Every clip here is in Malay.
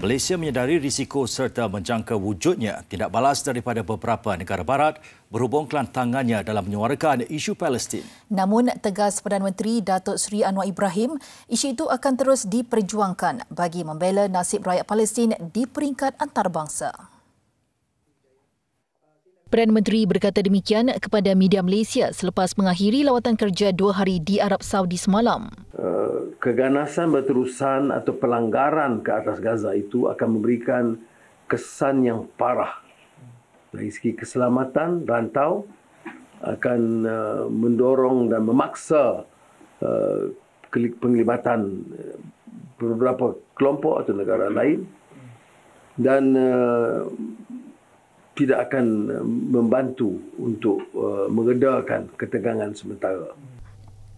Malaysia menyedari risiko serta menjangka wujudnya tindak balas daripada beberapa negara barat berhubung kelantangannya dalam menyuarakan isu Palestin. Namun tegas Perdana Menteri Datuk Seri Anwar Ibrahim, isu itu akan terus diperjuangkan bagi membela nasib rakyat Palestin di peringkat antarabangsa. Perdana Menteri berkata demikian kepada media Malaysia selepas mengakhiri lawatan kerja dua hari di Arab Saudi semalam keganasan berterusan atau pelanggaran ke atas Gaza itu akan memberikan kesan yang parah dari segi keselamatan rantau akan eh, mendorong dan memaksa eh, penglibatan eh, beberapa kelompok atau negara lain dan tidak akan membantu untuk mengedarkan ketegangan sementara.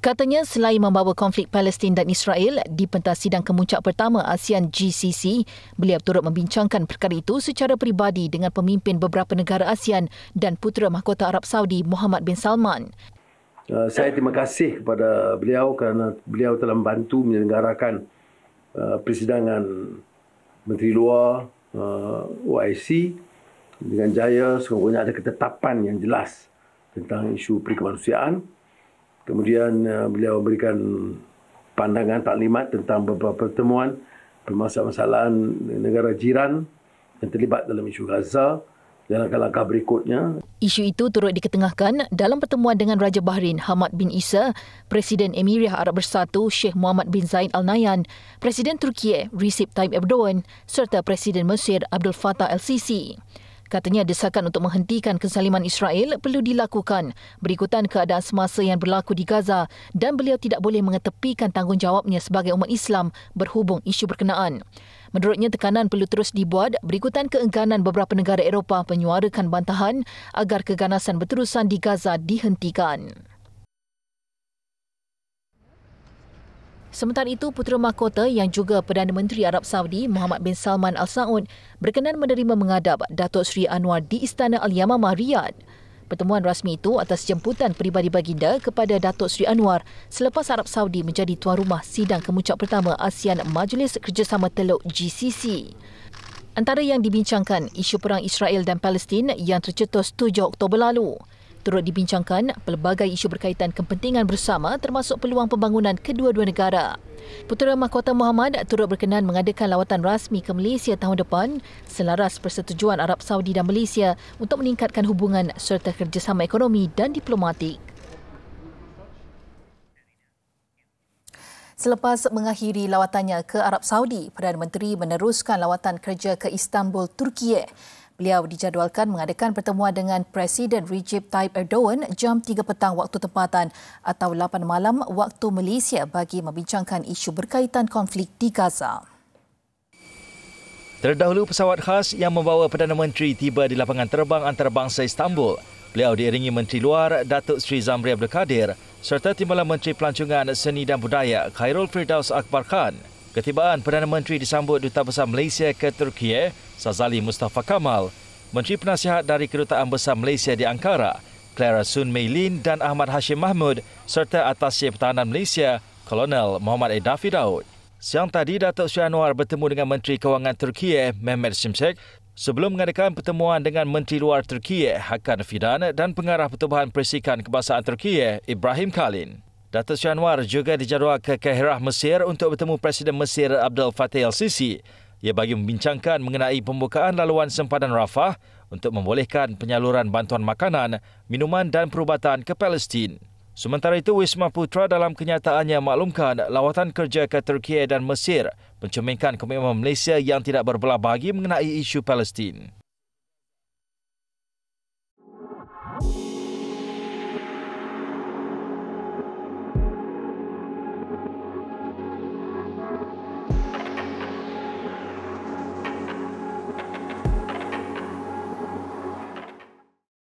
Katanya selain membawa konflik Palestin dan Israel di pentas sidang kemuncak pertama ASEAN GCC, beliau turut membincangkan perkara itu secara peribadi dengan pemimpin beberapa negara ASEAN dan putera mahkota Arab Saudi Muhammad bin Salman. Uh, saya terima kasih kepada beliau kerana beliau telah membantu menyelenggarakan uh, persidangan Menteri Luar uh, OIC dengan jaya sekurang-kurangnya ada ketetapan yang jelas tentang isu perikemanusiaan. Kemudian uh, beliau memberikan pandangan taklimat tentang beberapa pertemuan permasalahan negara jiran yang terlibat dalam isu Gaza dalam langkah berikutnya. Isu itu turut diketengahkan dalam pertemuan dengan Raja Bahrain Hamad bin Isa, Presiden Emiriah Arab Bersatu Sheikh Mohammed bin Zayed Al Nayan, Presiden Turkiye Recep Tayyip Erdogan serta Presiden Mesir Abdul Fattah El Sisi. Katanya desakan untuk menghentikan kezaliman Israel perlu dilakukan berikutan keadaan semasa yang berlaku di Gaza dan beliau tidak boleh mengetepikan tanggungjawabnya sebagai umat Islam berhubung isu berkenaan. Menurutnya tekanan perlu terus dibuat berikutan keengganan beberapa negara Eropah menyuarakan bantahan agar keganasan berterusan di Gaza dihentikan. Sementara itu, Putera Mahkota yang juga Perdana Menteri Arab Saudi Muhammad bin Salman Al Saud berkenan menerima mengadap Datuk Seri Anwar di Istana Al Yamamah Riyadh. Pertemuan rasmi itu atas jemputan peribadi baginda kepada Datuk Seri Anwar selepas Arab Saudi menjadi tuan rumah sidang kemuncak pertama ASEAN Majlis Kerjasama Teluk GCC. Antara yang dibincangkan isu perang Israel dan Palestin yang tercetus 7 Oktober lalu. Turut dibincangkan pelbagai isu berkaitan kepentingan bersama termasuk peluang pembangunan kedua-dua negara. Putera Mahkota Muhammad turut berkenan mengadakan lawatan rasmi ke Malaysia tahun depan selaras persetujuan Arab Saudi dan Malaysia untuk meningkatkan hubungan serta kerjasama ekonomi dan diplomatik. Selepas mengakhiri lawatannya ke Arab Saudi, Perdana Menteri meneruskan lawatan kerja ke Istanbul, Turkiye. Beliau dijadualkan mengadakan pertemuan dengan Presiden Recep Tayyip Erdogan jam 3 petang waktu tempatan atau 8 malam waktu Malaysia bagi membincangkan isu berkaitan konflik di Gaza. Terdahulu pesawat khas yang membawa Perdana Menteri tiba di lapangan terbang antarabangsa Istanbul. Beliau diiringi Menteri Luar Datuk Sri Zamri Abdul Kadir serta Timbalan Menteri Pelancongan Seni dan Budaya Khairul Firdaus Akbar Khan. Ketibaan Perdana Menteri disambut Duta Besar Malaysia ke Turki, eh? Sazali Mustafa Kamal, Menteri Penasihat dari Kedutaan Besar Malaysia di Ankara, Clara Sun Mei Lin dan Ahmad Hashim Mahmud serta Atasye Pertahanan Malaysia, Kolonel Muhammad Edafi Daud. Siang tadi, Datuk Syed Anwar bertemu dengan Menteri Kewangan Turki, eh, Mehmet Simsek, sebelum mengadakan pertemuan dengan Menteri Luar Turki, eh, Hakan Fidan dan Pengarah Pertubuhan Perisikan Kebangsaan Turki, Ibrahim Kalin. Datuk Syah Anwar juga dijadual ke Kaherah Mesir untuk bertemu Presiden Mesir Abdel Fattah Al-Sisi. Ia bagi membincangkan mengenai pembukaan laluan sempadan Rafah untuk membolehkan penyaluran bantuan makanan, minuman dan perubatan ke Palestin. Sementara itu, Wisma Putra dalam kenyataannya maklumkan lawatan kerja ke Turki dan Mesir mencerminkan komitmen Malaysia yang tidak berbelah bagi mengenai isu Palestin.